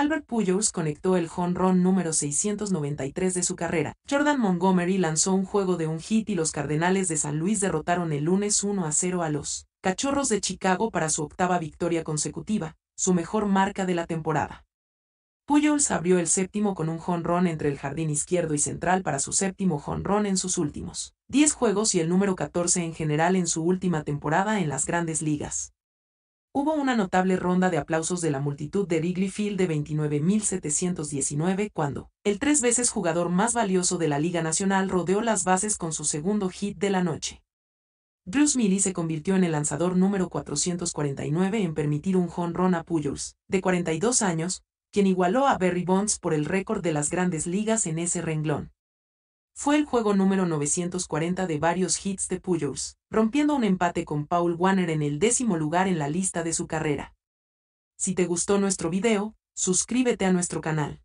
Albert Pujols conectó el jonrón número 693 de su carrera. Jordan Montgomery lanzó un juego de un hit y los Cardenales de San Luis derrotaron el lunes 1 a 0 a los Cachorros de Chicago para su octava victoria consecutiva, su mejor marca de la temporada. Pujols abrió el séptimo con un jonrón entre el jardín izquierdo y central para su séptimo jonrón en sus últimos 10 juegos y el número 14 en general en su última temporada en las Grandes Ligas. Hubo una notable ronda de aplausos de la multitud de Wrigley Field de 29.719 cuando el tres veces jugador más valioso de la Liga Nacional rodeó las bases con su segundo hit de la noche. Bruce Milley se convirtió en el lanzador número 449 en permitir un jonrón a Pujols, de 42 años, quien igualó a Barry Bonds por el récord de las Grandes Ligas en ese renglón. Fue el juego número 940 de varios hits de Pujols, rompiendo un empate con Paul Warner en el décimo lugar en la lista de su carrera. Si te gustó nuestro video, suscríbete a nuestro canal.